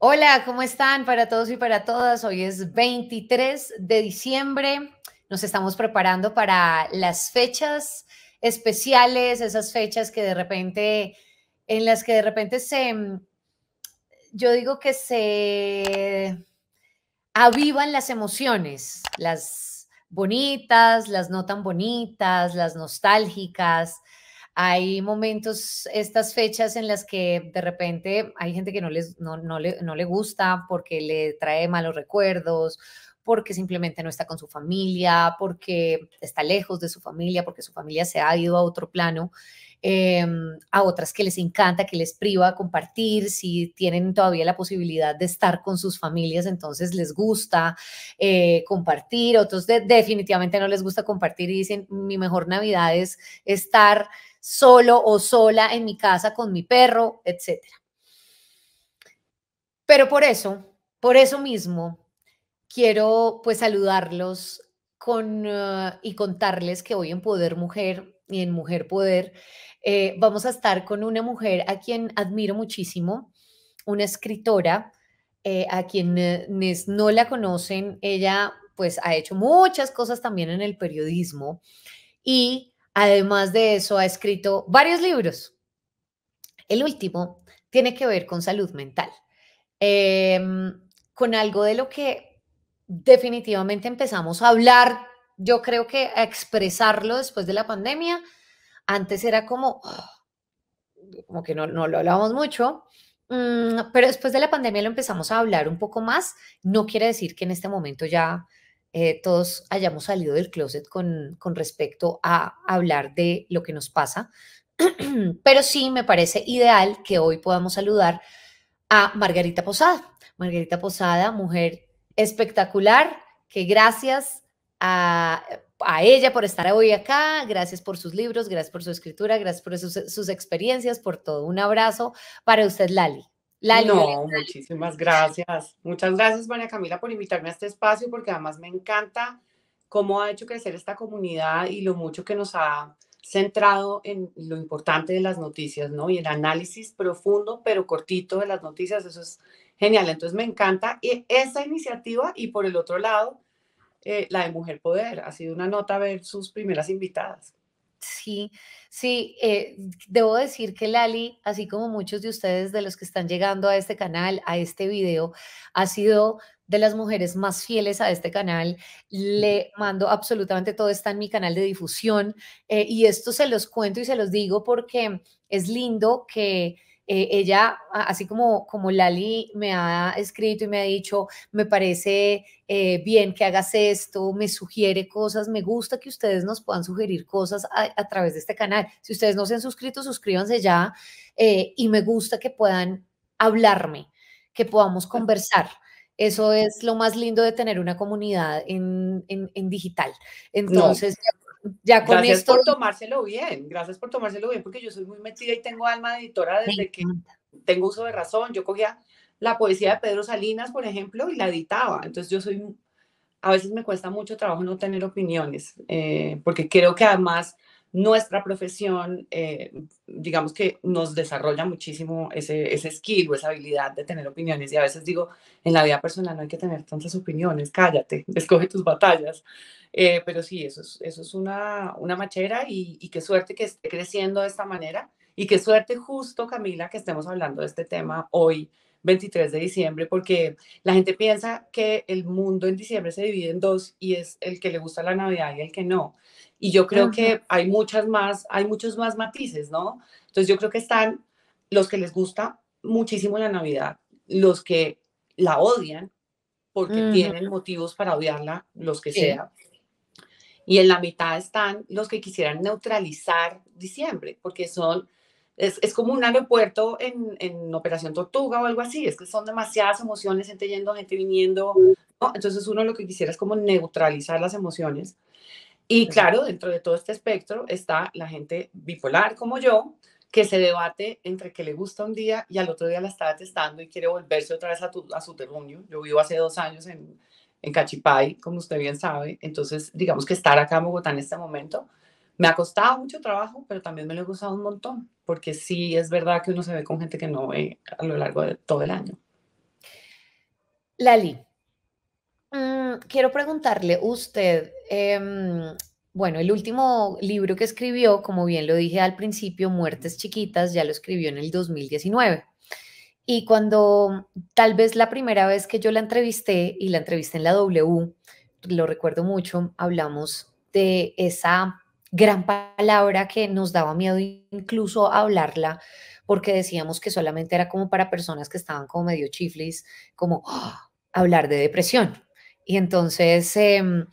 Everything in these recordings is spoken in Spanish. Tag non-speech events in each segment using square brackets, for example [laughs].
Hola, ¿cómo están para todos y para todas? Hoy es 23 de diciembre. Nos estamos preparando para las fechas especiales, esas fechas que de repente, en las que de repente se, yo digo que se avivan las emociones, las bonitas, las no tan bonitas, las nostálgicas, hay momentos, estas fechas en las que de repente hay gente que no, les, no, le, gusta porque le trae malos recuerdos, porque simplemente no está con su familia, porque está lejos de su familia, porque su familia se ha ido a otro plano. Em, a otras que les encanta, que les priva compartir, si tienen todavía la posibilidad de estar con sus familias, entonces les gusta eh, compartir, otros definitivamente no les gusta compartir y dicen, mi mejor Navidad es estar solo o sola en mi casa con mi perro, etcétera Pero por eso, por eso mismo, quiero pues saludarlos con, eh, y contarles que hoy en Poder Mujer y en Mujer Poder eh, vamos a estar con una mujer a quien admiro muchísimo, una escritora, eh, a quienes no la conocen, ella pues ha hecho muchas cosas también en el periodismo y Además de eso, ha escrito varios libros. El último tiene que ver con salud mental, em, con algo de lo que definitivamente empezamos a hablar, yo creo que a expresarlo después de la pandemia. Antes era como, ¡ah! como que no, no lo hablábamos mucho, mm, pero después de la pandemia lo empezamos a hablar un poco más. No quiere decir que en este momento ya eh, todos hayamos salido del closet con, con respecto a hablar de lo que nos pasa, [clears throat] pero sí me parece ideal que hoy podamos saludar a Margarita Posada. Margarita Posada, mujer espectacular, que gracias a, ella por estar hoy acá, gracias por sus libros, gracias por su escritura, gracias por sus, sus experiencias, por todo. Un abrazo para usted, Lali no, muchísimas gracias. Muchas gracias, María Camila, por invitarme a este espacio, porque además me encanta cómo ha hecho crecer esta comunidad y lo mucho que nos ha centrado en lo importante de las noticias, ¿no? Y el análisis profundo, pero cortito de las noticias, eso es genial. Entonces me encanta e-, esa iniciativa y por el otro lado, eh, la de Mujer Poder. Ha sido una nota ver sus primeras invitadas. Sí, sí, eh, debo decir que Lali, así como muchos de ustedes de los que están llegando a este canal, a este video, ha sido de las mujeres más fieles a este canal. Le mando absolutamente todo, está en mi canal de difusión. Eh, y esto se los cuento y se los digo porque es lindo que eh, ella, así como, como Lali me ha escrito y me ha dicho, me parece eh, bien que hagas esto, me sugiere cosas, me gusta que ustedes nos puedan sugerir cosas a, través de este canal. Si ustedes no se han suscrito, suscríbanse ya eh, y me gusta que puedan hablarme, que podamos conversar. Eso es lo más lindo de tener una comunidad en, digital. Entonces, gracias por tomárselo bien, gracias por tomárselo bien, porque yo soy muy metida y tengo alma de editora desde que tengo uso de razón. Yo cogía la poesía de Pedro Salinas, por ejemplo, y la editaba. Entonces yo soy, a veces me cuesta mucho trabajo no tener opiniones, eh, porque creo que además nuestra profesión, eh, digamos que nos desarrolla muchísimo ese, skill o esa habilidad de tener opiniones. Y a veces digo, en la vida personal no hay que tener tantas opiniones, cállate, [laughs] escoge tus batallas. Eh, pero sí, eso es, eso es una, una machera y, y qué suerte que esté creciendo de esta manera. Y qué suerte justo, Camila, que estemos hablando de este tema hoy, 23 de diciembre, porque la gente piensa que el mundo en diciembre se divide en dos y es el que le gusta la Navidad y el que no. Y yo creo que hay muchas más, hay muchos más matices, ¿no? Entonces yo creo que están los que les gusta muchísimo la Navidad, los que la odian porque tienen motivos para odiarla, los que sea. Y en la mitad están los que quisieran neutralizar diciembre, porque son, es, como un aeropuerto en, en, Operación Tortuga o algo así, es que son demasiadas emociones, gente yendo, gente viniendo, ¿no? Entonces uno lo que quisiera es como neutralizar las emociones. Y claro, dentro de todo este espectro está la gente bipolar como yo, que se debate entre que le gusta un día y al otro día la está detestando y quiere volverse otra vez a, su terruño. Yo vivo hace dos años en, en Cachipay, como usted bien sabe. Entonces, digamos que estar acá en Bogotá en este momento me ha costado mucho trabajo, pero también me lo he gustado un montón, porque sí es verdad que uno se ve con gente que no ve a lo largo de todo el año. Lali, Mm, quiero preguntarle usted, em, bueno, el último libro que escribió, como bien lo dije al principio, Muertes Chiquitas, ya lo escribió en el 2019. Y cuando tal vez la primera vez que yo la entrevisté y la entrevisté en la W, lo recuerdo mucho, hablamos de esa gran palabra que nos daba miedo incluso hablarla porque decíamos que solamente era como para personas que estaban como medio chiflis, como ¡ah! hablar de depresión. Y entonces em,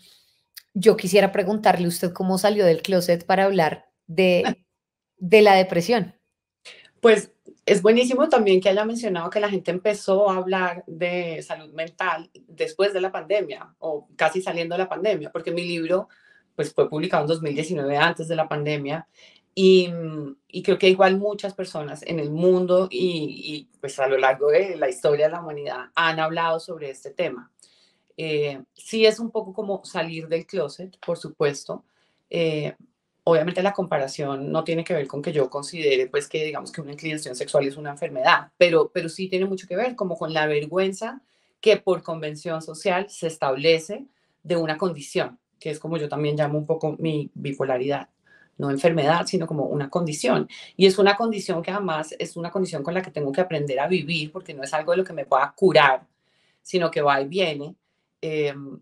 yo quisiera preguntarle a usted cómo salió del closet para hablar de, la depresión. Pues es buenísimo también que haya mencionado que la gente empezó a hablar de salud mental después de la pandemia o casi saliendo de la pandemia, porque mi libro pues fue publicado en 2019 antes de la pandemia y, creo que igual muchas personas en el mundo y, y, pues a lo largo de la historia de la humanidad han hablado sobre este tema. Eh, sí es un poco como salir del closet, por supuesto. Eh, obviamente la comparación no tiene que ver con que yo considere pues que digamos que una inclinación sexual es una enfermedad, pero, pero sí tiene mucho que ver como con la vergüenza que por convención social se establece de una condición, que es como yo también llamo un poco mi bipolaridad no enfermedad, sino como una condición. Y es una condición que además es una condición con la que tengo que aprender a vivir, porque no es algo de lo que me pueda curar, sino que va y viene. Em,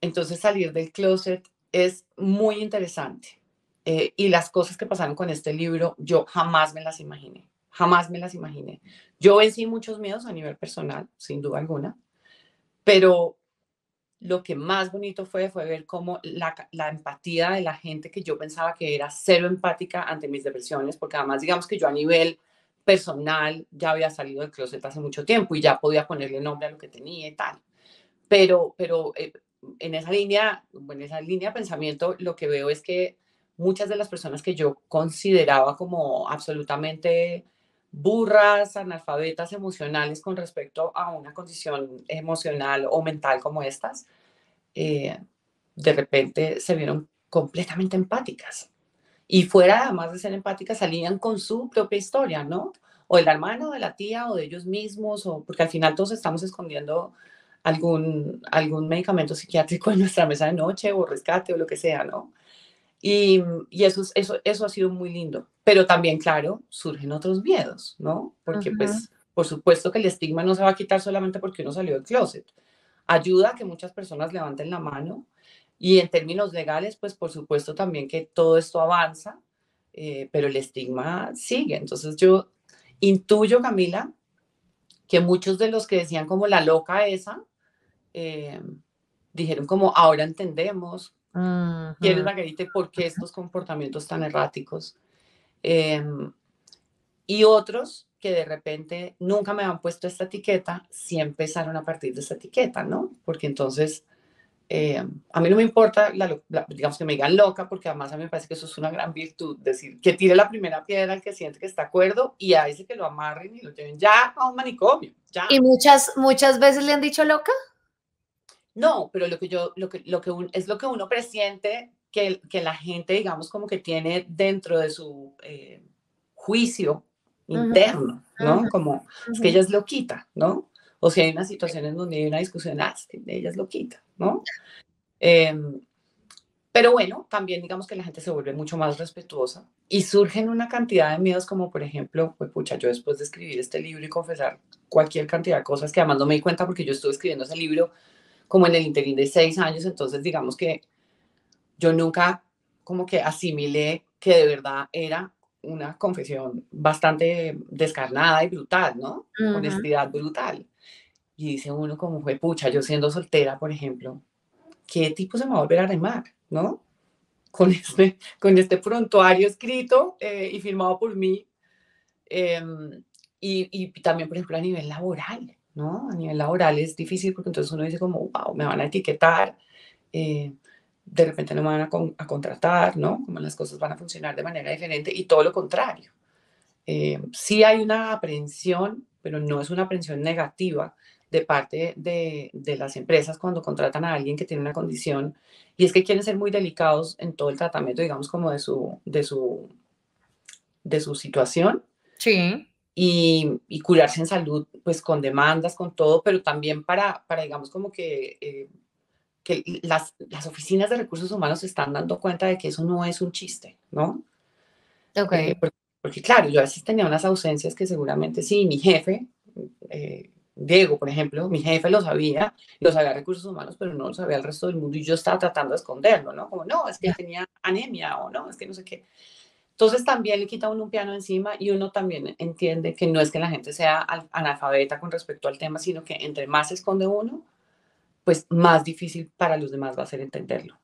entonces salir del closet es muy interesante. Eh, y las cosas que pasaron con este libro, yo jamás me las imaginé, jamás me las imaginé. Yo vencí muchos miedos a nivel personal, sin duda alguna, pero lo que más bonito fue fue ver cómo la, la, empatía de la gente que yo pensaba que era cero empática ante mis depresiones, porque además digamos que yo a nivel personal ya había salido del closet hace mucho tiempo y ya podía ponerle nombre a lo que tenía y tal pero, eh, en esa línea, en esa línea de pensamiento, lo que veo es que muchas de las personas que yo consideraba como absolutamente burras, analfabetas emocionales con respecto a una condición emocional o mental como estas, eh, de repente se vieron completamente empáticas. Y fuera, además de ser empáticas, salían con su propia historia, ¿no? O el hermano de la tía, o de ellos mismos, o porque al final todos estamos escondiendo algún, algún medicamento psiquiátrico en nuestra mesa de noche o rescate o lo que sea, ¿no? Y, y eso, eso, eso ha sido muy lindo. Pero también, claro, surgen otros miedos, ¿no? Porque, pues, por supuesto que el estigma no se va a quitar solamente porque uno salió del closet. Ayuda a que muchas personas levanten la mano. Y en términos legales, pues, por supuesto también que todo esto avanza, eh, pero el estigma sigue. Entonces, yo intuyo, Camila, que muchos de los que decían como la loca esa, eh, dijeron como ahora entendemos quién es Margarita por qué estos comportamientos tan erráticos. Em, y otros que de repente nunca me han puesto esta etiqueta, sí empezaron a partir de esta etiqueta, ¿no? Porque entonces... Em, a mí no me importa, digamos que me digan loca, porque además a mí me parece que eso es una gran virtud, decir que tire la primera piedra al que siente que está acuerdo y a ese que lo amarren y lo lleven ya a un manicomio. Ya. ¿Y muchas, muchas veces le han dicho loca? No, pero lo que yo, lo que, lo que es lo que uno presiente que, que, la gente, digamos, como que tiene dentro de su eh, juicio interno, ¿no? Como, que ella es loquita, ¿no? O si hay una situación en donde hay una discusión, ah, es que ella es loquita, ¿no? Em, pero bueno, también digamos que la gente se vuelve mucho más respetuosa y surgen una cantidad de miedos como por ejemplo, pues pucha, yo después de escribir este libro y confesar cualquier cantidad de cosas que además no me di cuenta porque yo estuve escribiendo ese libro como en el interín de seis años, entonces digamos que yo nunca como que asimilé que de verdad era una confesión bastante descarnada y brutal, ¿no? Honestidad brutal. Y dice uno como fue, pucha, yo siendo soltera, por ejemplo, ¿qué tipo se me va a volver a remar, ¿no? Con este, con este prontuario escrito eh, y firmado por mí. Em, y, también, por ejemplo, a nivel laboral. ¿no? A nivel laboral es difícil porque entonces uno dice como, wow, me van a etiquetar, eh, de repente no me van a, a, contratar, ¿no? Como las cosas van a funcionar de manera diferente y todo lo contrario. Eh, sí hay una aprensión, pero no es una aprensión negativa de parte de, las empresas cuando contratan a alguien que tiene una condición y es que quieren ser muy delicados en todo el tratamiento, digamos, como de su, de su, de su situación. Sí y, curarse en salud, pues con demandas, con todo, pero también para, para digamos, como que, eh, que las, las, oficinas de recursos humanos se están dando cuenta de que eso no es un chiste, ¿no? Ok. Eh, porque, claro, yo a veces tenía unas ausencias que seguramente sí, mi jefe, eh, Diego, por ejemplo, mi jefe lo sabía, lo sabía recursos humanos, pero no lo sabía el resto del mundo y yo estaba tratando de esconderlo, ¿no? Como, no, es que tenía anemia o no, es que no sé qué. Entonces también le quita uno un piano encima y uno también entiende que no es que la gente sea analfabeta con respecto al tema, sino que entre más se esconde uno, pues más difícil para los demás va a ser entenderlo.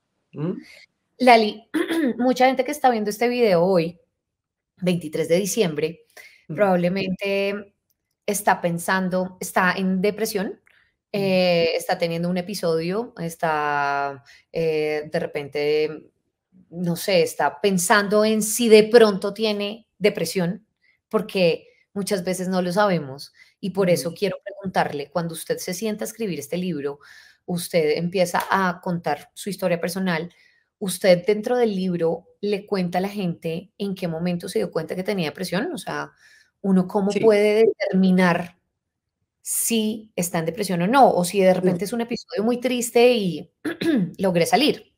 Lali, [clears throat] mucha gente que está viendo este video hoy, 23 de diciembre, probablemente está pensando, está en depresión, eh, está teniendo un episodio, está eh, de repente no sé, está pensando en si de pronto tiene depresión, porque muchas veces no lo sabemos. Y por eso quiero preguntarle, cuando usted se sienta a escribir este libro, usted empieza a contar su historia personal, usted dentro del libro le cuenta a la gente en qué momento se dio cuenta que tenía depresión, o sea, uno cómo puede determinar si está en depresión o no, o si de repente es un episodio muy triste y [clears throat] logré salir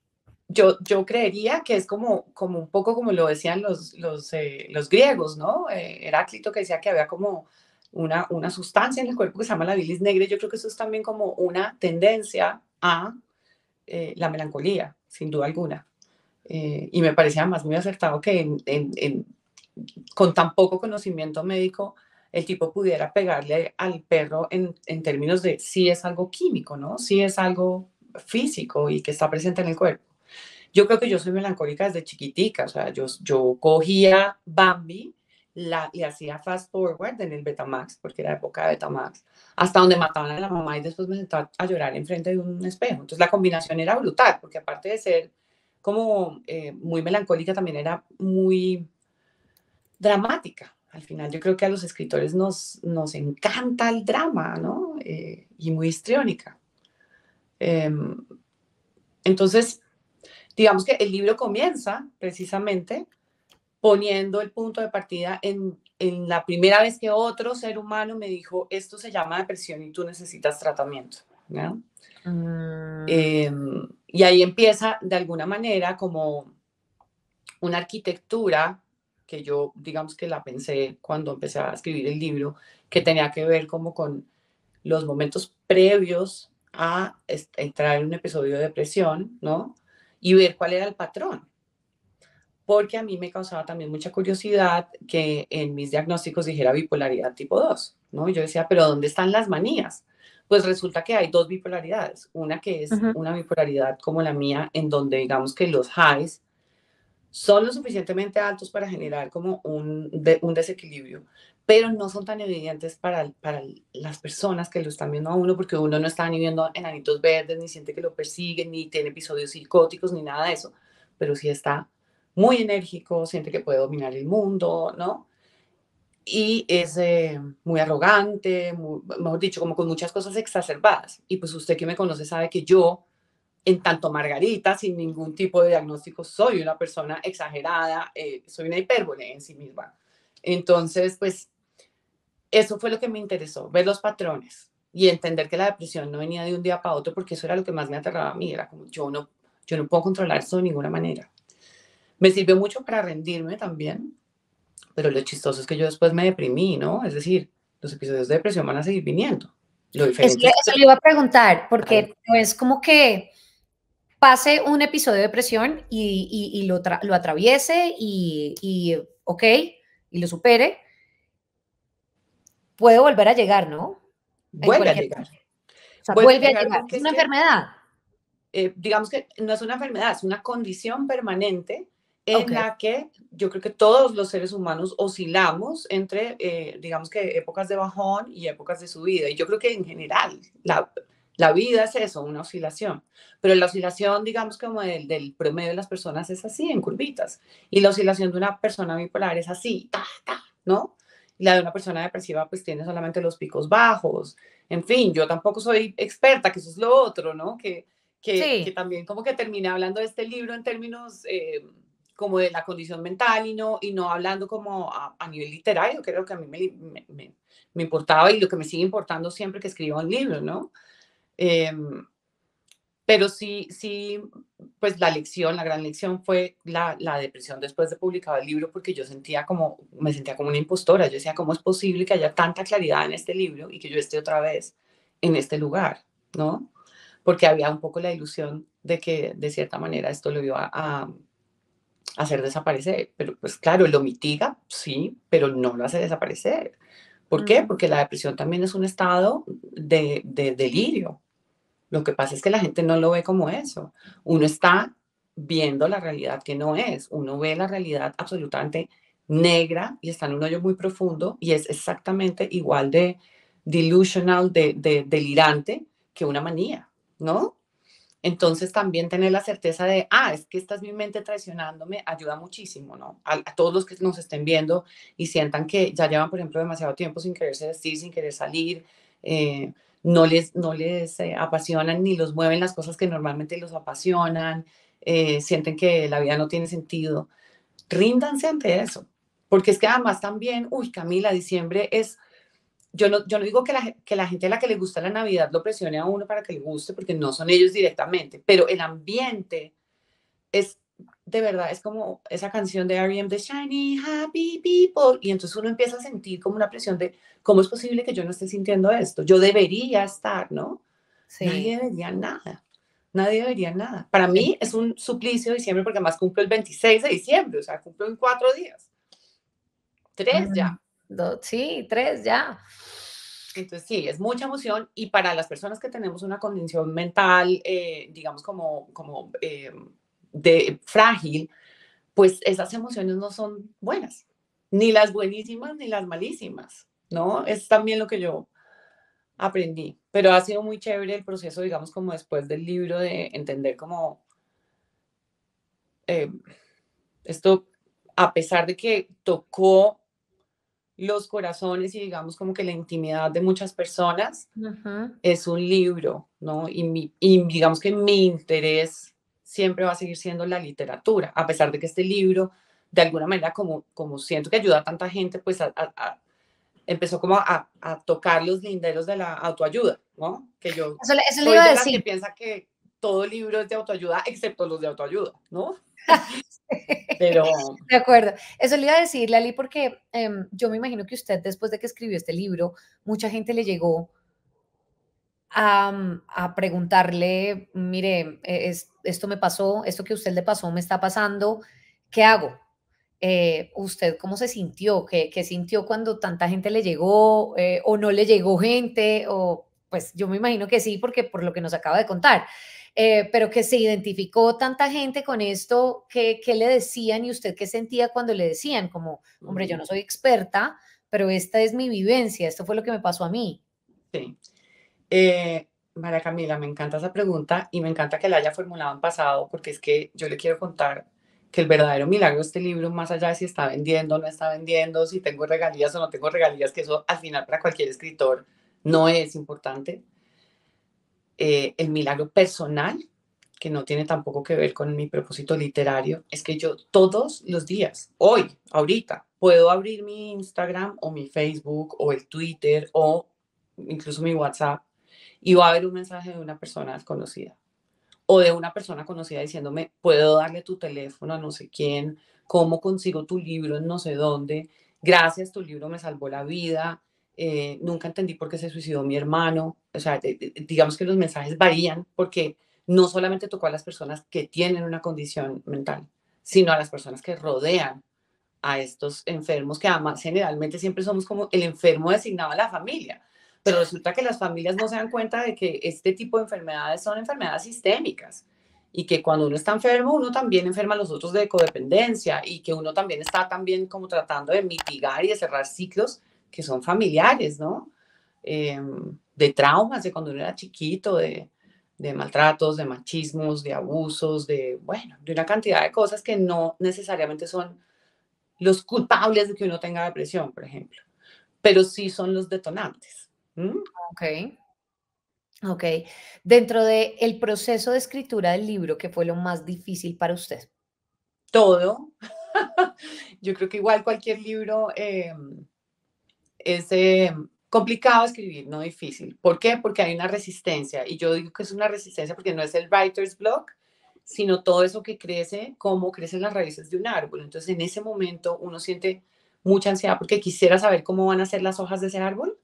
yo, creería que es como, como un poco como lo decían los, los, eh, griegos, ¿no? Eh, Heráclito que decía que había como una, una sustancia en el cuerpo que se llama la bilis negra, yo creo que eso es también como una tendencia a eh, la melancolía, sin duda alguna. y me parecía más muy acertado que con tan poco conocimiento médico el tipo pudiera pegarle al perro en, en términos de si es algo químico, ¿no? Si es algo físico y que está presente en el cuerpo. Yo creo que yo soy melancólica desde chiquitica, o sea, yo, yo cogía Bambi, la, y hacía fast forward en el Betamax, porque era época de Betamax, hasta donde mataban a la mamá y después me sentaba a llorar enfrente de un espejo. Entonces la combinación era brutal, porque aparte de ser como eh, muy melancólica, también era muy dramática. Al final yo creo que a los escritores nos, nos encanta el drama, ¿no? Eh, y muy histriónica. Em, entonces, Digamos que el libro comienza precisamente poniendo el punto de partida en, la primera vez que otro ser humano me dijo, esto se llama depresión y tú necesitas tratamiento. Mm. Em, y ahí empieza de alguna manera como una arquitectura que yo digamos que la pensé cuando empecé a escribir el libro, que tenía que ver como con los momentos previos a entrar en un episodio de depresión, ¿no? y ver cuál era el patrón. Porque a mí me causaba también mucha curiosidad que en mis diagnósticos dijera bipolaridad tipo 2, ¿no? Yo decía, pero ¿dónde están las manías? Pues resulta que hay dos bipolaridades, una que es una bipolaridad como la mía, en donde digamos que los highs son lo suficientemente altos para generar como un, un desequilibrio, pero no son tan evidentes para, para las personas que lo están viendo a uno, porque uno no está ni en enanitos verdes, ni siente que lo persiguen, ni tiene episodios psicóticos, ni nada de eso, pero sí está muy enérgico, siente que puede dominar el mundo, ¿no? Y es eh, muy arrogante, muy, mejor dicho, como con muchas cosas exacerbadas. Y pues usted que me conoce sabe que yo en tanto Margarita, sin ningún tipo de diagnóstico, soy una persona exagerada, eh, soy una hipérbole en sí misma. Entonces, pues, eso fue lo que me interesó, ver los patrones y entender que la depresión no venía de un día para otro, porque eso era lo que más me aterraba a mí, era como, yo no, yo no puedo controlar eso de ninguna manera. Me sirvió mucho para rendirme también, pero lo chistoso es que yo después me deprimí, ¿no? Es decir, los episodios de depresión van a seguir viniendo. Lo diferente. Eso, eso le iba a preguntar, porque no es como que pase un episodio de depresión y, y, lo, atraviese y, ok, y lo supere, puede volver a llegar, ¿no? Vuelve a llegar. O sea, vuelve, a llegar. Es una enfermedad. Eh, digamos que no es una enfermedad, es una condición permanente en la que yo creo que todos los seres humanos oscilamos entre, eh, digamos que épocas de bajón y épocas de subida. Y yo creo que en general, la, la vida es eso, una oscilación. Pero la oscilación, digamos, como del, promedio de las personas es así, en curvitas. Y la oscilación de una persona bipolar es así, ¿no? Y la de una persona depresiva, pues tiene solamente los picos bajos. En fin, yo tampoco soy experta, que eso es lo otro, ¿no? Que, que, también como que terminé hablando de este libro en términos eh, como de la condición mental y no, y no hablando como a, nivel literario, que es que a mí me, me, importaba y lo que me sigue importando siempre que escribo un libro, ¿no? Em, pero sí, sí, pues la lección, la gran lección fue la, la, depresión después de publicar el libro, porque yo sentía como, me sentía como una impostora. Yo decía, ¿cómo es posible que haya tanta claridad en este libro y que yo esté otra vez en este lugar? ¿No? Porque había un poco la ilusión de que de cierta manera esto lo iba a, hacer desaparecer. Pero pues claro, lo mitiga, sí, pero no lo hace desaparecer. ¿Por qué? Mm. Porque la depresión también es un estado de delirio lo que pasa es que la gente no lo ve como eso. Uno está viendo la realidad que no es. Uno ve la realidad absolutamente negra y está en un hoyo muy profundo y es exactamente igual de delusional, de, delirante que una manía, ¿no? Entonces también tener la certeza de, ah, es que esta mi mente traicionándome, ayuda muchísimo, ¿no? A, todos los que nos estén viendo y sientan que ya llevan, por ejemplo, demasiado tiempo sin quererse decir, sin querer salir, eh, no les, no les eh, apasionan ni los mueven las cosas que normalmente los apasionan, eh, sienten que la vida no tiene sentido. Ríndanse ante eso, porque es que además también, uy, Camila, diciembre es, yo no, yo no digo que la, que la gente a la que le gusta la Navidad lo presione a uno para que le guste, porque no son ellos directamente, pero el ambiente es de verdad es como esa canción de R.E.M. the Shiny Happy People y entonces uno empieza a sentir como una presión de cómo es posible que yo no esté sintiendo esto, yo debería estar, ¿no? Nadie debería nada, nadie debería nada. Para mí es un suplicio de diciembre porque además cumple el 26 de diciembre, o sea, cumplo en cuatro días. Tres ya. Mm, dos sí, tres ya. Entonces sí, es mucha emoción y para las personas que tenemos una condición mental, eh, digamos como, como em, de frágil, pues esas emociones no son buenas, ni las buenísimas ni las malísimas, ¿no? Es también lo que yo aprendí, pero ha sido muy chévere el proceso, digamos, como después del libro de entender cómo eh, esto, a pesar de que tocó los corazones y digamos como que la intimidad de muchas personas, es un libro, ¿no? y digamos que mi interés siempre va a seguir siendo la literatura, a pesar de que este libro, de alguna manera, como, como siento que ayuda a tanta gente, pues empezó como a, tocar los linderos de la autoayuda, ¿no? Que yo eso, le iba a decir. que piensa que todo libro es de autoayuda, excepto los de autoayuda, ¿no? [laughs] Pero... De acuerdo. Eso le iba a decir, Lali, porque em, yo me imagino que usted, después de que escribió este libro, mucha gente le llegó a, preguntarle, mire, e, es, esto me pasó, esto que usted le pasó me está pasando, ¿qué hago? Eh, ¿Usted cómo se sintió? ¿Qué, sintió cuando tanta gente le llegó eh, o no le llegó gente? O pues yo me imagino que sí, porque por lo que nos acaba de contar. Eh, pero que se identificó tanta gente con esto, ¿qué, ¿qué, le decían y usted qué sentía cuando le decían? Como, hombre, yo no soy experta, pero esta es mi vivencia, esto fue lo que me pasó a mí. Sí, eh, María Camila, me encanta esa pregunta y me encanta que la haya formulado en pasado, porque es que yo le quiero contar que el verdadero milagro de este libro, más allá de si está vendiendo o no está vendiendo, si tengo regalías o no tengo regalías, que eso al final para cualquier escritor no es importante. Eh, el milagro personal, que no tiene tampoco que ver con mi propósito literario, es que yo todos los días, hoy, ahorita, puedo abrir mi Instagram o mi Facebook o el Twitter o incluso mi WhatsApp y va a haber un mensaje de una persona desconocida o de una persona conocida diciéndome, puedo darle tu teléfono a no sé quién, cómo consigo tu libro en no sé dónde, gracias, tu libro me salvó la vida, eh, nunca entendí por qué se suicidó mi hermano, o sea, digamos que los mensajes varían porque no solamente tocó a las personas que tienen una condición mental, sino a las personas que rodean a estos enfermos que además generalmente siempre somos como el enfermo designado a la familia. Pero resulta que las familias no se dan cuenta de que este tipo de enfermedades son enfermedades sistémicas y que cuando uno está enfermo, uno también enferma a los otros de codependencia y que uno también está también como tratando de mitigar y de cerrar ciclos que son familiares, ¿no? Em, de traumas de cuando uno era chiquito, de, de, maltratos, de machismos, de abusos, de, bueno, de una cantidad de cosas que no necesariamente son los culpables de que uno tenga depresión, por ejemplo, pero sí son los detonantes. Ok. Ok. Dentro del el proceso de escritura del libro, ¿qué fue lo más difícil para usted? Todo. [laughs] Yo creo que igual cualquier libro eh, es eh, complicado escribir, no difícil. ¿Por qué? Porque hay una resistencia. Y yo digo que es una resistencia porque no es el writer's block, sino todo eso que crece, como crecen las raíces de un árbol. Entonces, en ese momento uno siente mucha ansiedad porque quisiera saber cómo van a ser las hojas de ese árbol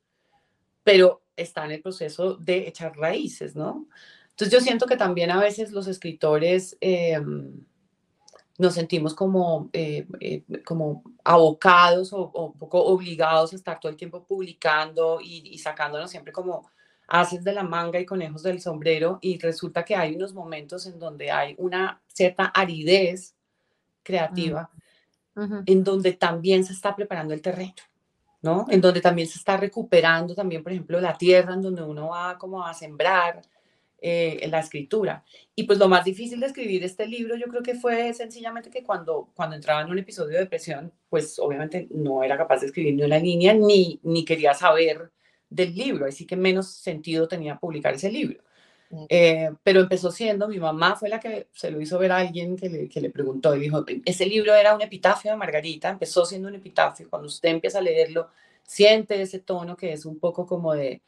pero está en el proceso de echar raíces, ¿no? Entonces yo siento que también a veces los escritores em, nos sentimos como, eh, eh, como abocados o, un poco obligados a estar todo el tiempo publicando y, sacándonos siempre como haces de la manga y conejos del sombrero y resulta que hay unos momentos en donde hay una cierta aridez creativa mm. en donde también se está preparando el terreno. ¿no? En donde también se está recuperando también, por ejemplo, la tierra en donde uno va como a sembrar eh, la escritura. Y pues lo más difícil de escribir este libro yo creo que fue sencillamente que cuando, cuando entraba en un episodio de depresión, pues obviamente no era capaz de escribir ni una línea ni, ni quería saber del libro, así que menos sentido tenía publicar ese libro. Eh, pero empezó siendo, mi mamá fue la que se lo hizo ver a alguien que le, que le preguntó y dijo, ese libro era un epitafio de Margarita, empezó siendo un epitafio, cuando usted empieza a leerlo, siente ese tono que es un poco como de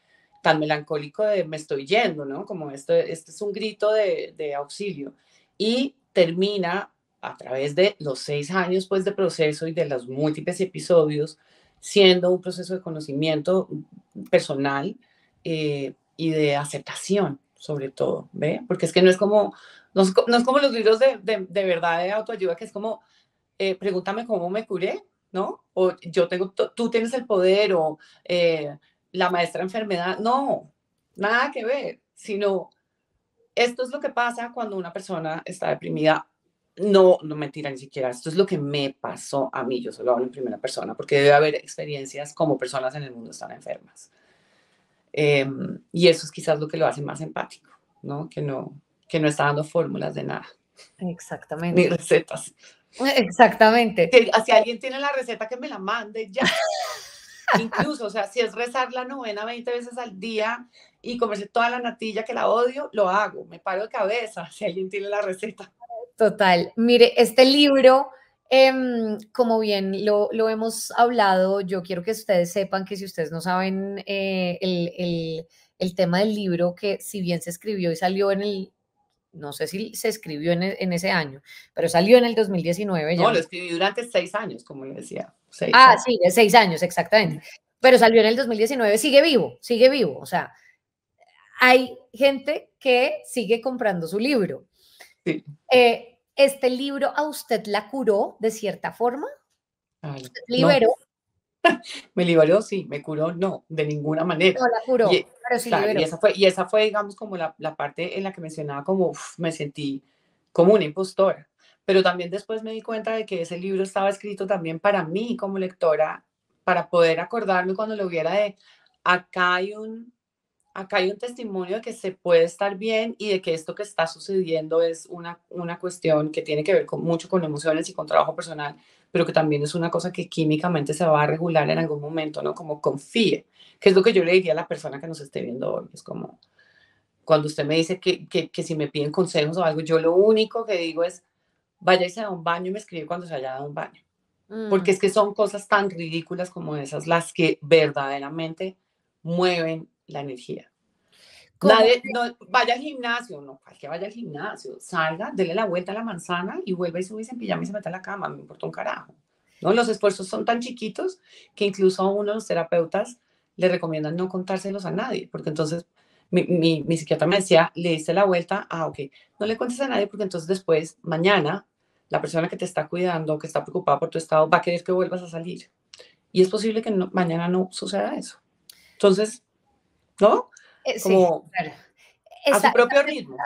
tan melancólico de me estoy yendo, ¿no? Como esto, este es un grito de, auxilio. Y termina a través de los seis años pues de proceso y de los múltiples episodios, siendo un proceso de conocimiento personal eh, y de aceptación sobre todo, ¿ve? Porque es que no es como, no es, como los libros de, de, de, verdad de autoayuda, que es como, eh, pregúntame cómo me curé, ¿no? O yo tengo, tú tienes el poder, o eh, la maestra enfermedad, no, nada que ver, sino esto es lo que pasa cuando una persona está deprimida. No, no mentira ni siquiera. Esto es lo que me pasó a mí. Yo solo hablo en primera persona porque debe haber experiencias como personas en el mundo están enfermas. Em, y eso es quizás lo que lo hace más empático, ¿no? Que no, que no está dando fórmulas de nada. Exactamente. Ni recetas. Exactamente. si alguien tiene la receta, que me la mande ya. Incluso, o sea, si es rezar la novena 20 veces al día y comerse toda la natilla que la odio, lo hago. Me paro de cabeza si alguien tiene la receta. Total. Mire, este libro Em, como bien lo, hemos hablado, yo quiero que ustedes sepan que si ustedes no saben eh, el, tema del libro, que si bien se escribió y salió en el, no sé si se escribió en, e, ese año, pero salió en el 2019. No, lo escribí durante seis años, como le decía. ah, sí, seis años, exactamente. Pero salió en el 2019, sigue vivo, sigue vivo. O sea, hay gente que sigue comprando su libro. Sí. Eh, ¿Este libro a usted la curó de cierta forma? liberó? [laughs] me liberó, sí, me curó, no, de ninguna manera. No la curó, y, pero sí liberó. Y esa, fue, digamos, como la, la parte en la que mencionaba como me sentí como una impostora. Pero también después me di cuenta de que ese libro estaba escrito también para mí como lectora, para poder acordarme cuando lo viera de, acá hay un acá hay un testimonio de que se puede estar bien y de que esto que está sucediendo es una, una cuestión que tiene que ver con, mucho con emociones y con trabajo personal, pero que también es una cosa que químicamente se va a regular en algún momento, ¿no? Como confíe, que es lo que yo le diría a la persona que nos esté viendo hoy, es como cuando usted me dice que, que, si me piden consejos o algo, yo lo único que digo es, vaya a un baño y me escribe cuando se haya dado un baño. Porque mm. es que son cosas tan ridículas como esas las que verdaderamente mueven la energía. vaya al gimnasio, no, que vaya al gimnasio, salga, dele la vuelta a la manzana y vuelva y sube en pijama y se mete a la cama, me importa un carajo. ¿no? Los esfuerzos son tan chiquitos que incluso a uno de los terapeutas le recomiendan no contárselos a nadie, porque entonces mi, mi, mi psiquiatra me decía, le diste la vuelta, ah, ok, no le cuentes a nadie porque entonces después, mañana, la persona que te está cuidando, que está preocupada por tu estado, va a querer que vuelvas a salir. Y es posible que mañana no suceda eso. Entonces, ¿no? Eh, a su propio ritmo.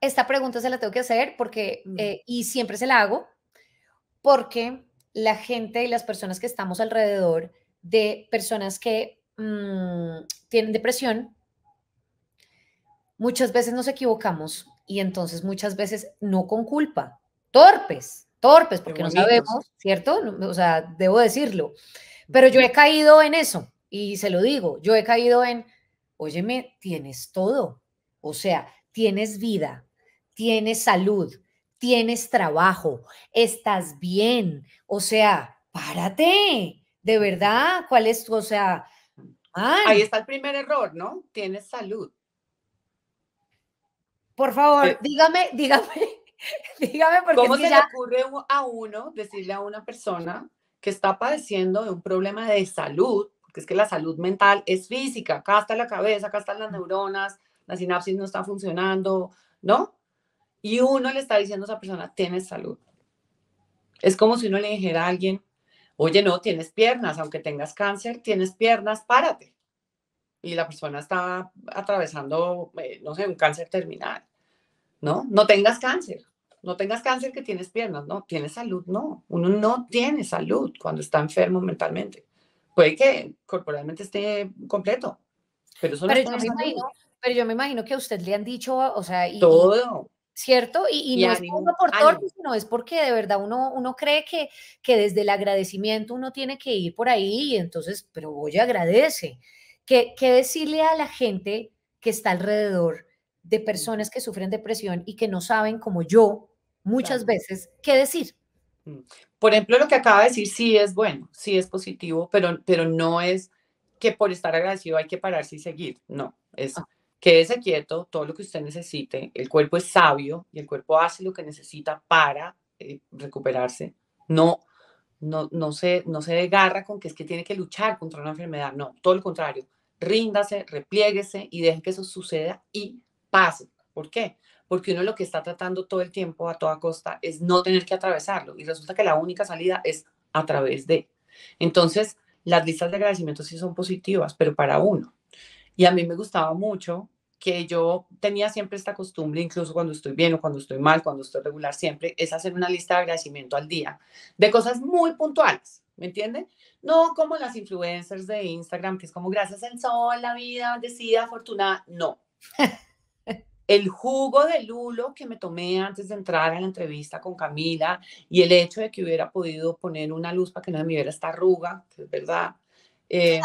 esta pregunta se la tengo que hacer porque, mm. eh, y siempre se la hago, porque la gente y las personas que estamos alrededor de personas que mm, tienen depresión, muchas veces nos equivocamos y entonces muchas veces no con culpa, torpes, torpes, porque no sabemos, ¿cierto? O sea, debo decirlo. Mm. Pero yo he caído en eso y se lo digo, yo he caído en, óyeme, tienes todo. O sea, tienes vida, tienes salud, tienes trabajo, estás bien. O sea, párate. De verdad, ¿cuál es tu, o sea, ahí está el primer error, ¿no? Tienes salud. Por favor, eh. dígame, dígame, [laughs] dígame porque ¿Cómo se le ocurre a uno decirle a una persona que está padeciendo de un problema de salud que es que la salud mental es física, acá está la cabeza, acá están las neuronas, la sinapsis no está funcionando, ¿no? Y uno le está diciendo a esa persona, tienes salud. Es como si uno le dijera a alguien, oye, no, tienes piernas, aunque tengas cáncer, tienes piernas, párate. Y la persona está atravesando, eh, no sé, un cáncer terminal, ¿no? No tengas cáncer, no tengas cáncer que tienes piernas, no, tienes salud, no, uno no tiene salud cuando está enfermo mentalmente puede que corporalmente esté completo. Pero, eso pero, yo me imagino, pero, yo me imagino, que a usted le han dicho, o sea, y, todo. ¿Cierto? Y, no es por torpe, sino es porque de verdad uno, uno cree que, que desde el agradecimiento uno tiene que ir por ahí y entonces, pero voy agradece. ¿Qué, ¿Qué decirle a la gente que está alrededor de personas que sufren depresión y que no saben, como yo, muchas veces, qué decir? Mm. Por ejemplo, lo que acaba de decir sí es bueno, sí es positivo, pero, pero no es que por estar agradecido hay que pararse y seguir. No, es ah. quédese quieto, todo lo que usted necesite. El cuerpo es sabio y el cuerpo hace lo que necesita para eh, recuperarse. No, no, se, no se desgarra con que es que tiene que luchar contra una enfermedad. No, todo lo contrario. Ríndase, repliéguese y deje que eso suceda y pase. ¿Por qué? porque uno lo que está tratando todo el tiempo a toda costa es no tener que atravesarlo y resulta que la única salida es a través de. Entonces, las listas de agradecimiento sí son positivas, pero para uno. Y a mí me gustaba mucho que yo tenía siempre esta costumbre, incluso cuando estoy bien o cuando estoy mal, cuando estoy regular, siempre es hacer una lista de agradecimiento al día de cosas muy puntuales. ¿me entienden? No como las influencers de Instagram, que es como gracias al sol, la vida bendecida, afortunada, no. [laughs] el jugo de lulo que me tomé antes de entrar a la entrevista con Camila y el hecho de que hubiera podido poner una luz para que no me viera esta arruga, que es verdad, eh,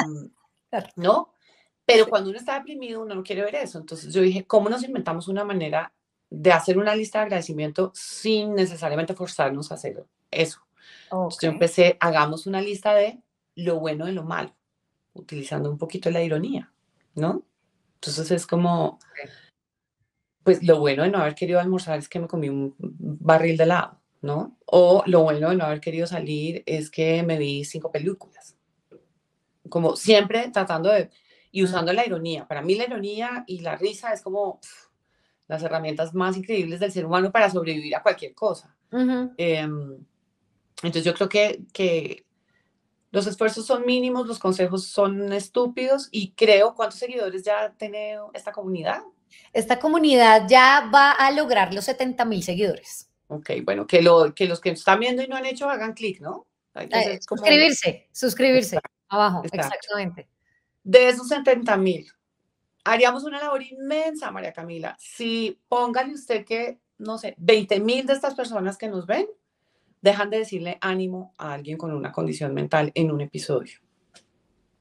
[laughs] ¿no? Pero cuando uno está deprimido, uno no quiere ver eso. Entonces yo dije, ¿cómo nos inventamos una manera de hacer una lista de agradecimiento sin necesariamente forzarnos a hacer eso? Entonces yo empecé, hagamos una lista de lo bueno y lo malo, utilizando un poquito la ironía, ¿no? Entonces es como pues lo bueno de no haber querido almorzar es que me comí un barril de helado, ¿no? O lo bueno de no haber querido salir es que me vi cinco películas. Como siempre tratando de, y usando la ironía. Para mí la ironía y la risa es como las herramientas más increíbles del ser humano para sobrevivir a cualquier cosa. Em, entonces yo creo que, que los esfuerzos son mínimos, los consejos son estúpidos y creo cuántos seguidores ya tiene esta comunidad. Esta comunidad ya va a lograr los 70 mil seguidores. Ok, bueno, que, que los que están viendo y no han hecho hagan clic, ¿no? Eh, suscribirse, suscribirse, abajo, exactamente. De esos 70 mil, haríamos una labor inmensa, María Camila. Si póngale usted que, no sé, 20 mil de estas personas que nos ven dejan de decirle ánimo a alguien con una condición mental en un episodio.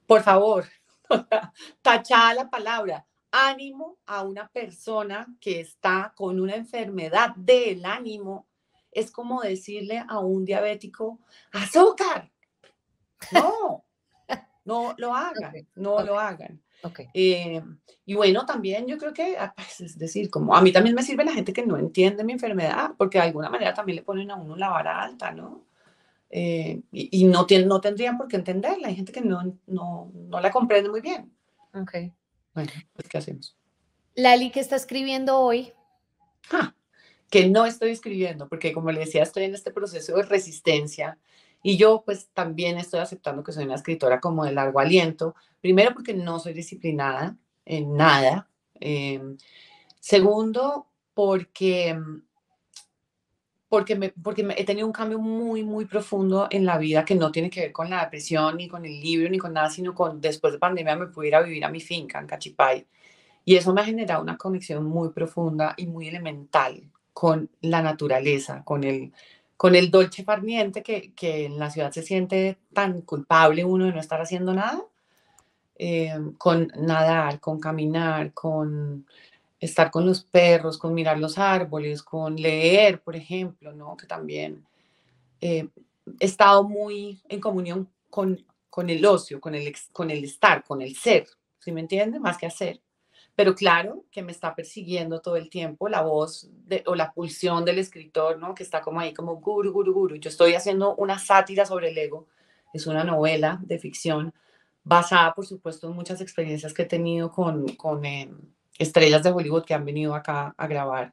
Por favor, [laughs] tachada la palabra ánimo a una persona que está con una enfermedad del ánimo es como decirle a un diabético, azúcar. No, no lo hagan, no lo hagan. Eh, y bueno, también yo creo que, ah, pues, es decir, como a mí también me sirve la gente que no entiende mi enfermedad, porque de alguna manera también le ponen a uno la vara alta, ¿no? Eh, y, no, no tendrían por qué entenderla, hay gente que no, no, la comprende muy bien. Okay. Bueno, pues ¿qué hacemos? Lali, ¿qué está escribiendo hoy? Ah, que no estoy escribiendo, porque como le decía, estoy en este proceso de resistencia y yo pues también estoy aceptando que soy una escritora como de largo aliento, primero porque no soy disciplinada en nada, em, segundo porque em, porque, me, he tenido un cambio muy, muy profundo en la vida que no tiene que ver con la depresión, ni con el libro, ni con nada, sino con después de pandemia me pude ir a vivir a mi finca en Cachipay. Y eso me ha generado una conexión muy profunda y muy elemental con la naturaleza, con el, con el dolce farniente que, que en la ciudad se siente tan culpable uno de no estar haciendo nada, eh, con nadar, con caminar, con estar con los perros, con mirar los árboles, con leer, por ejemplo, ¿no? Que también eh, he estado muy en comunión con, con el ocio, con el, con el estar, con el ser, ¿sí me entiende? Más que hacer. Pero claro que me está persiguiendo todo el tiempo la voz de, o la pulsión del escritor, ¿no? Que está como ahí, como guru, guru, guru. Yo estoy haciendo una sátira sobre el ego. Es una novela de ficción basada, por supuesto, en muchas experiencias que he tenido con, con em, estrellas de Hollywood que han venido acá a grabar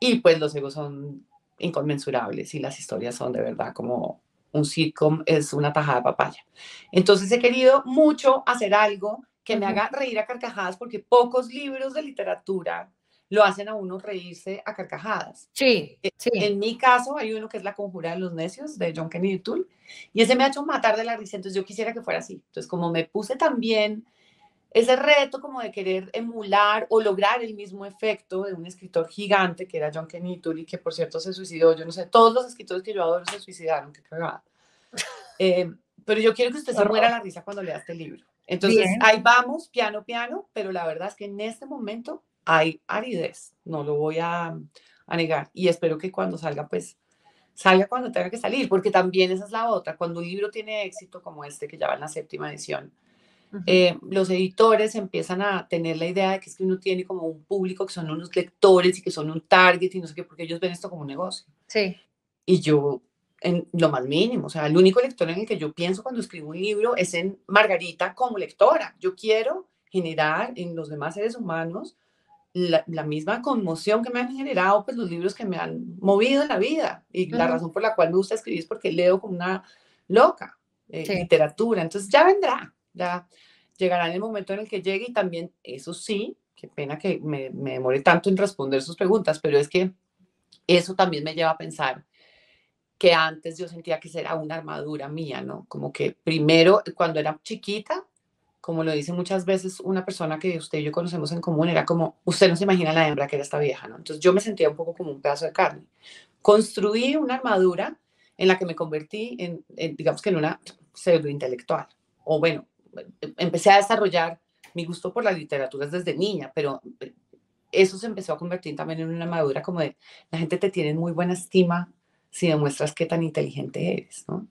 y pues los egos son inconmensurables y las historias son de verdad como un sitcom es una tajada de papaya. Entonces he querido mucho hacer algo que me haga reír a carcajadas porque pocos libros de literatura lo hacen a uno reírse a carcajadas. Sí, eh, sí. En mi caso hay uno que es La conjura de los necios de John Kennedy Toole y ese me ha hecho matar de la risa, entonces yo quisiera que fuera así. Entonces como me puse también ese reto como de querer emular o lograr el mismo efecto de un escritor gigante que era John Kennedy y que por cierto se suicidó. Yo no sé, todos los escritores que yo adoro se suicidaron, qué cagada. [laughs] Eh, pero yo quiero que usted se muera la risa cuando lea este libro. Entonces, ahí vamos, piano, piano, pero la verdad es que en este momento hay aridez, no lo voy a, a negar. Y espero que cuando salga, pues salga cuando tenga que salir, porque también esa es la otra. Cuando un libro tiene éxito como este, que ya va en la séptima edición, eh, los editores empiezan a tener la idea de que es que uno tiene como un público que son unos lectores y que son un target y no sé qué, porque ellos ven esto como un negocio. Sí. Y yo, en lo más mínimo, o sea, el único lector en el que yo pienso cuando escribo un libro es en Margarita como lectora. Yo quiero generar en los demás seres humanos la, misma conmoción que me han generado pues los libros que me han movido en la vida y la razón por la cual me gusta escribir es porque leo como una loca eh, literatura entonces ya vendrá llegará en el momento en el que llegue y también, eso sí, qué pena que me, demore tanto en responder sus preguntas, pero es que eso también me lleva a pensar que antes yo sentía que era una armadura mía, ¿no? Como que primero, cuando era chiquita, como lo dice muchas veces una persona que usted y yo conocemos en común, era como, usted no se imagina la hembra que era esta vieja, ¿no? Entonces yo me sentía un poco como un pedazo de carne. Construí una armadura en la que me convertí en, digamos que en una pseudo intelectual, o bueno, empecé a desarrollar mi gusto por las literaturas desde niña, pero eh, eso se empezó a convertir también en una madura como de, la gente te tiene muy buena estima si demuestras qué tan inteligente eres, ¿no?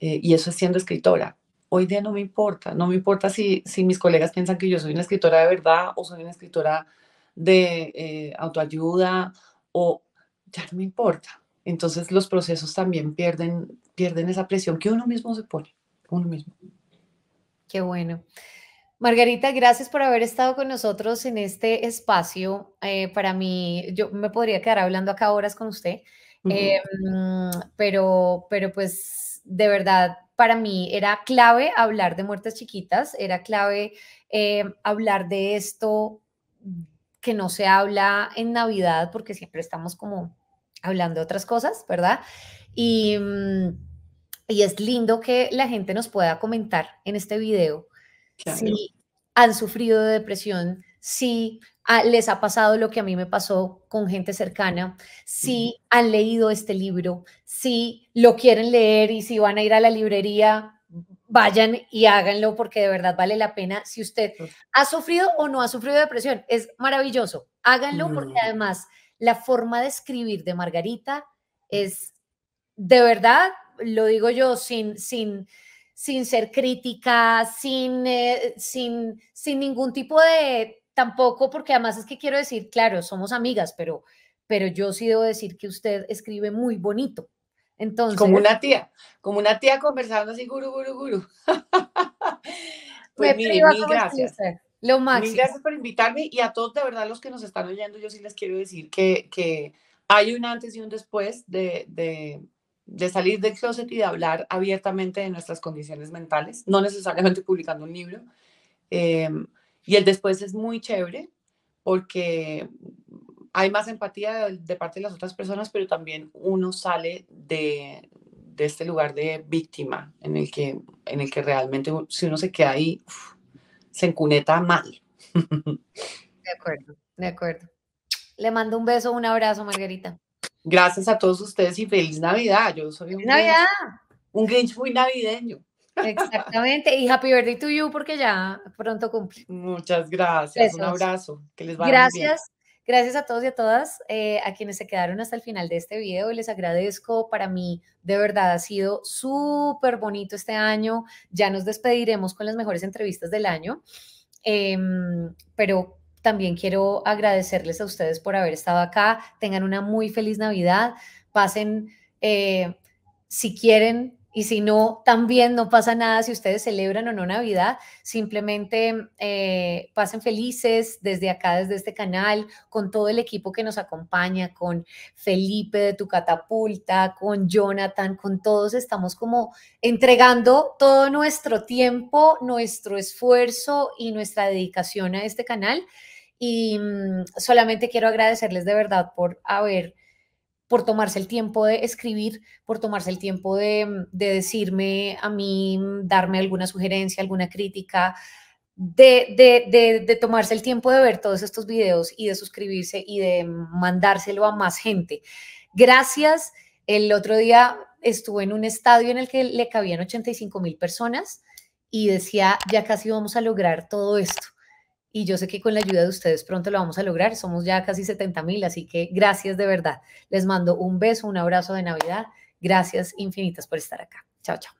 Eh, y eso es siendo escritora. Hoy día no me importa, no me importa si, si mis colegas piensan que yo soy una escritora de verdad o soy una escritora de eh, autoayuda o ya no me importa. Entonces los procesos también pierden, pierden esa presión que uno mismo se pone, uno mismo. Qué bueno. Margarita, gracias por haber estado con nosotros en este espacio. Eh, para mí, yo me podría quedar hablando acá horas con usted, em, pero, pero pues de verdad, para mí era clave hablar de muertes chiquitas, era clave eh, hablar de esto que no se habla en Navidad, porque siempre estamos como hablando de otras cosas, ¿verdad? Y... Mm, y es lindo que la gente nos pueda comentar en este video si han sufrido de depresión, si les ha pasado lo que a mí me pasó con gente cercana, si han leído este libro, si lo quieren leer y si van a ir a la librería, vayan y háganlo porque de verdad vale la pena. Si usted ha sufrido o no ha sufrido depresión, es maravilloso. Háganlo porque además la forma de escribir de Margarita es de verdad lo digo yo, sin, sin, sin ser crítica, sin, eh, sin, sin ningún tipo de, tampoco, porque además es que quiero decir, claro, somos amigas, pero, pero yo sí debo decir que usted escribe muy bonito. Entonces, como una tía, como una tía conversando así, gurú, guru, gurú. [laughs] pues, mire, mil gracias. Lo máximo. Mil gracias por invitarme y a todos de verdad los que nos están oyendo, yo sí les quiero decir que, que hay un antes y un después de, de salir del closet y de hablar abiertamente de nuestras condiciones mentales, no necesariamente publicando un libro. Em, y el después es muy chévere porque hay más empatía de, parte de las otras personas, pero también uno sale de, este lugar de víctima en el que, en el que realmente si uno se queda ahí, se encuneta mal. [laughs] De acuerdo, de acuerdo. Le mando un beso, un abrazo, Margarita. Gracias a todos ustedes y feliz Navidad. Yo soy un, Grinch, muy navideño. Exactamente, y happy birthday to you porque ya pronto cumple. Muchas gracias, un abrazo, que les vaya Gracias, bien. gracias a todos y a todas eh, a quienes se quedaron hasta el final de este video, les agradezco, para mí de verdad ha sido súper bonito este año, ya nos despediremos con las mejores entrevistas del año, em, pero también quiero agradecerles a ustedes por haber estado acá. Tengan una muy feliz Navidad. Pasen, eh, si quieren, y si no, también no pasa nada si ustedes celebran o no Navidad. Simplemente eh, pasen felices desde acá, desde este canal, con todo el equipo que nos acompaña, con Felipe de Tu Catapulta, con Jonathan, con todos. Estamos como entregando todo nuestro tiempo, nuestro esfuerzo y nuestra dedicación a este canal. Y mm, solamente quiero agradecerles de verdad por haber por tomarse el tiempo de escribir, por tomarse el tiempo de, decirme a mí, darme alguna sugerencia, alguna crítica, de, de, tomarse el tiempo de ver todos estos videos y de suscribirse y de mandárselo a más gente. Gracias. El otro día estuve en un estadio en el que le cabían 85 mil personas y decía, ya casi vamos a lograr todo esto y yo sé que con la ayuda de ustedes pronto lo vamos a lograr. Somos ya casi 70 mil, así que gracias de verdad. Les mando un beso, un abrazo de Navidad. Gracias infinitas por estar acá. Chao, chao.